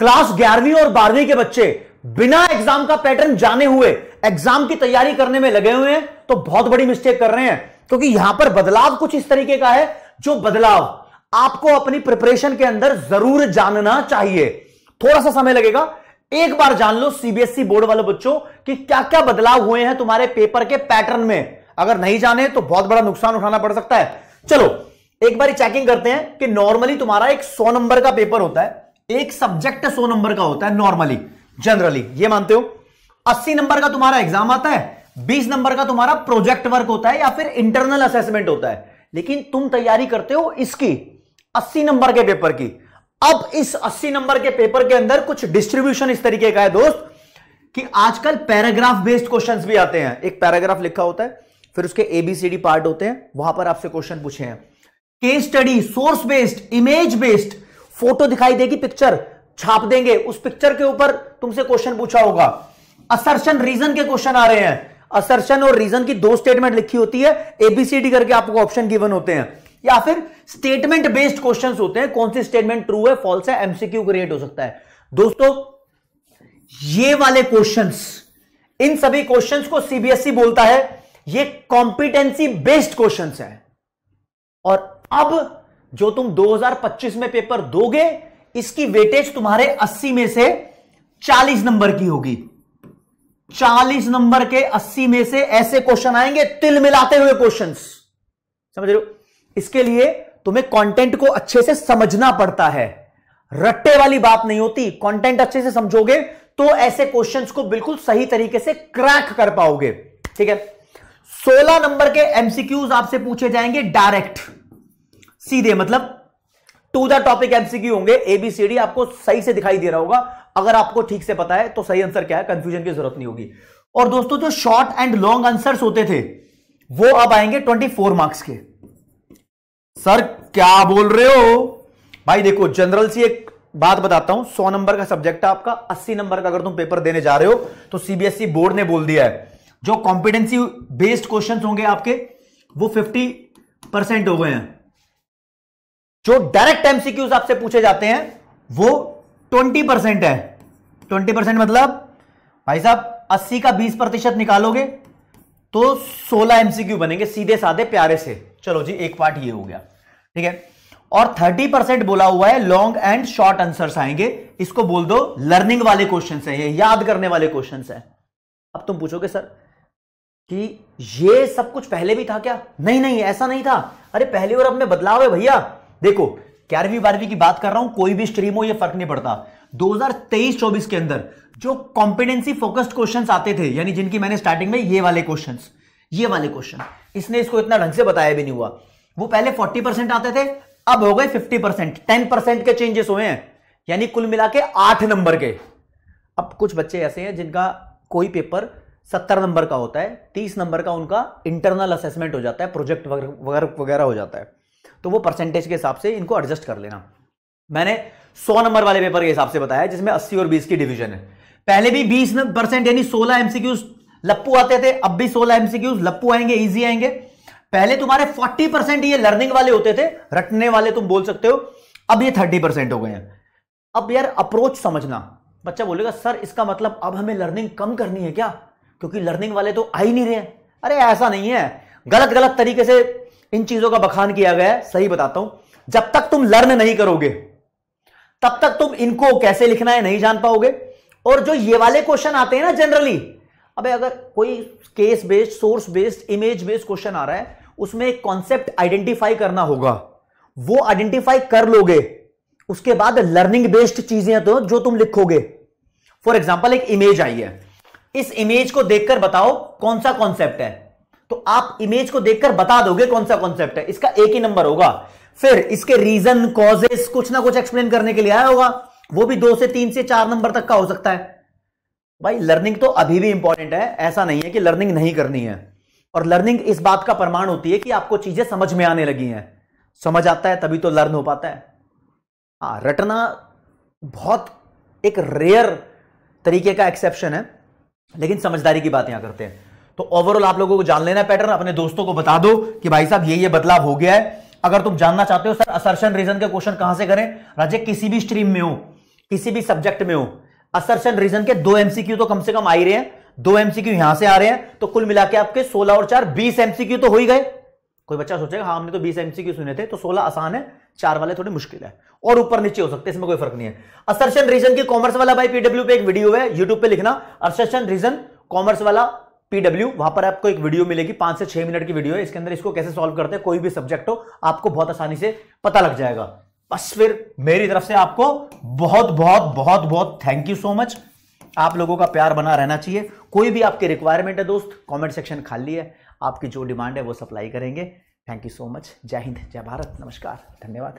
class ग्यारहवीं और बारहवीं के बच्चे बिना एग्जाम का पैटर्न जाने हुए एग्जाम की तैयारी करने में लगे हुए हैं तो बहुत बड़ी मिस्टेक कर रहे हैं क्योंकि यहां पर बदलाव कुछ इस तरीके का है जो बदलाव आपको अपनी प्रिपरेशन के अंदर जरूर जानना चाहिए थोड़ा सा समय लगेगा एक बार जान लो सीबीएसई e बोर्ड वाले बच्चों कि क्या क्या बदलाव हुए हैं तुम्हारे पेपर के पैटर्न में अगर नहीं जाने तो बहुत बड़ा नुकसान उठाना पड़ सकता है चलो एक बार चेकिंग करते हैं कि नॉर्मली तुम्हारा एक सौ नंबर का पेपर होता है एक सब्जेक्ट सौ नंबर का होता है नॉर्मली जनरली ये मानते हो अस्सी नंबर का तुम्हारा एग्जाम आता है बीस नंबर का तुम्हारा प्रोजेक्ट वर्क होता है या फिर इंटरनल असेसमेंट होता है लेकिन तुम तैयारी करते हो इसकी अस्सी नंबर के पेपर की अब इस अस्सी नंबर के पेपर के अंदर कुछ डिस्ट्रीब्यूशन इस तरीके का है दोस्त कि आजकल पैराग्राफ बेस्ड क्वेश्चन भी आते हैं एक पैराग्राफ लिखा होता है फिर उसके एबीसीडी पार्ट होते हैं वहां पर आपसे क्वेश्चन पूछे हैं case study source based image based photo दिखाई देगी पिक्चर छाप देंगे उस पिक्चर के ऊपर तुमसे क्वेश्चन पूछा होगा असर्शन रीजन के क्वेश्चन आ रहे हैं असर्शन और रीजन की दो स्टेटमेंट लिखी होती है एबीसीडी करके आपको ऑप्शन गिवन होते हैं या फिर स्टेटमेंट बेस्ड क्वेश्चंस होते हैं कौन सी स्टेटमेंट ट्रू है फॉल्स है एमसीक्यू क्रिएट हो सकता है दोस्तों ये वाले क्वेश्चंस इन सभी क्वेश्चंस को सीबीएसई e बोलता है ये कॉम्पिटेंसी बेस्ड क्वेश्चंस है और अब जो तुम 2025 में पेपर दोगे इसकी वेटेज तुम्हारे 80 में से 40 नंबर की होगी 40 नंबर के 80 में से ऐसे क्वेश्चन आएंगे तिल मिलाते हुए क्वेश्चंस समझ रहे हो इसके लिए तुम्हें कंटेंट को अच्छे से समझना पड़ता है रट्टे वाली बात नहीं होती कंटेंट अच्छे से समझोगे तो ऐसे क्वेश्चंस को बिल्कुल सही तरीके से क्रैक कर पाओगे ठीक है 16 नंबर के एमसीक्यूज आपसे पूछे जाएंगे डायरेक्ट सीधे मतलब टू द टॉपिक एमसीक्यू होंगे एबीसीडी आपको सही से दिखाई दे रहा होगा अगर आपको ठीक से पता है तो सही आंसर क्या है कंफ्यूजन की जरूरत नहीं होगी और दोस्तों जो शॉर्ट एंड लॉन्ग आंसर्स होते थे वो अब आएंगे 24 मार्क्स के सर क्या बोल रहे हो भाई देखो जनरल सी एक बात बताता हूं 100 नंबर का सब्जेक्ट है आपका 80 नंबर का अगर तुम पेपर देने जा रहे हो तो सीबीएसई बोर्ड e ने बोल दिया है जो कॉम्पिटेंसी बेस्ड क्वेश्चन होंगे आपके वो फिफ्टी परसेंट हो गए हैं जो डायरेक्ट एमसीक्यूज आपसे पूछे जाते हैं वो ट्वेंटी परसेंट है ट्वेंटी परसेंट मतलब भाई साहब अस्सी का बीस प्रतिशत निकालोगे तो सोलह एमसीक्यू बनेंगे सीधे साधे प्यारे से चलो जी एक पार्ट ये हो गया ठीक है और थर्टी परसेंट बोला हुआ है लॉन्ग एंड शॉर्ट आंसर्स आएंगे इसको बोल दो लर्निंग वाले क्वेश्चन है ये याद करने वाले क्वेश्चन है अब तुम पूछोगे सर कि ये सब कुछ पहले भी था क्या नहीं नहीं ऐसा नहीं था अरे पहले और अब में बदलाव है भैया देखो ग्यारहवीं बारहवीं की बात कर रहा हूं कोई भी स्ट्रीम हो यह फर्क नहीं पड़ता 2023-24 के अंदर जो कॉम्पिटेंसी फोकस्ड क्वेश्चंस आते थे यानी जिनकी मैंने स्टार्टिंग में ये वाले क्वेश्चंस ये वाले क्वेश्चन इसने इसको इतना ढंग से बताया भी नहीं हुआ वो पहले 40 परसेंट आते थे अब हो गए 50 परसेंट टेन परसेंट के चेंजेस हुए हैं यानी कुल मिला के आठ नंबर के अब कुछ बच्चे ऐसे हैं जिनका कोई पेपर सत्तर नंबर का होता है तीस नंबर का उनका इंटरनल असेसमेंट हो जाता है प्रोजेक्ट वगैरह वगैरह हो जाता है तो वो परसेंटेज के हिसाब से इनको एडजस्ट कर लेना मैंने सौ नंबर वाले पेपर के हिसाब से बताया जिसमें अस्सी और बीस की डिविजन है पहले भी बीस परसेंट यानी सोलह एमसीक्यूज लप्पू आते थे अब भी सोलह एमसीक्यूज लप्पू आएंगे ईजी आएंगे पहले तुम्हारे 40 परसेंट ये लर्निंग वाले होते थे रटने वाले तुम बोल सकते हो अब ये 30 परसेंट हो गए हैं अब यार अप्रोच समझना बच्चा बोलेगा सर इसका मतलब अब हमें लर्निंग कम करनी है क्या क्योंकि लर्निंग वाले तो आ ही नहीं रहे अरे ऐसा नहीं है गलत गलत तरीके से इन चीजों का बखान किया गया है सही बताता हूं जब तक तुम लर्न नहीं करोगे तब तक तुम इनको कैसे लिखना है नहीं जान पाओगे और जो ये वाले क्वेश्चन आते हैं ना जनरली अबे अगर कोई case based source based image based question आ रहा है उसमें एक कॉन्सेप्ट आइडेंटिफाई करना होगा वो आइडेंटिफाई कर लोगे उसके बाद लर्निंग बेस्ड चीजें तो जो तुम लिखोगे फॉर एग्जाम्पल एक इमेज आई है इस इमेज को देखकर बताओ कौन सा कॉन्सेप्ट है तो आप इमेज को देखकर बता दोगे कौन सा कॉन्सेप्ट है इसका एक ही नंबर होगा फिर इसके रीजन कॉजेस कुछ ना कुछ एक्सप्लेन करने के लिए आया होगा वो भी दो से तीन से चार नंबर तक का हो सकता है भाई लर्निंग तो अभी भी इंपॉर्टेंट है ऐसा नहीं है कि लर्निंग नहीं करनी है और लर्निंग इस बात का प्रमाण होती है कि आपको चीजें समझ में आने लगी हैं समझ आता है तभी तो लर्न हो पाता है हाँ रटना बहुत एक रेयर तरीके का एक्सेप्शन है लेकिन समझदारी की बात यहां करते हैं तो ओवरऑल आप लोगों को जान लेना पैटर्न अपने दोस्तों को बता दो कि भाई साहब ये ये बदलाव हो गया है अगर तुम जानना चाहते हो सर असर्शन रीजन के क्वेश्चन कहां से करें राज्य किसी भी स्ट्रीम में हो किसी भी सब्जेक्ट में हो असर्शन रीजन के दो एमसीक्यू तो कम से कम आ ही रहे हैं दो एमसीक्यू यहां से आ रहे हैं तो कुल मिला के आपके सोलह और चार बीस एमसीक्यू तो हो ही गए कोई बच्चा सोचेगा हाँ हमने तो बीस एमसीक्यू सुने थे तो सोलह आसान है चार वाले थोड़े मुश्किल है और ऊपर नीचे हो सकते हैं इसमें कोई फर्क नहीं है असर्शन रीजन की कॉमर्स वाला भाई पीडब्ल्यू पे एक वीडियो है यूट्यूब पे लिखना असर्शन रीजन कॉमर्स वाला पीडब्ल्यू वहां पर आपको एक वीडियो मिलेगी पांच से छह मिनट की वीडियो है इसके अंदर इसको कैसे सॉल्व करते हैं कोई भी सब्जेक्ट हो आपको बहुत आसानी से पता लग जाएगा बस फिर मेरी तरफ से आपको बहुत बहुत बहुत बहुत थैंक यू सो मच आप लोगों का प्यार बना रहना चाहिए कोई भी आपके रिक्वायरमेंट है दोस्त कमेंट सेक्शन खाली है आपकी जो डिमांड है वो सप्लाई करेंगे थैंक यू सो मच जय हिंद जय भारत नमस्कार धन्यवाद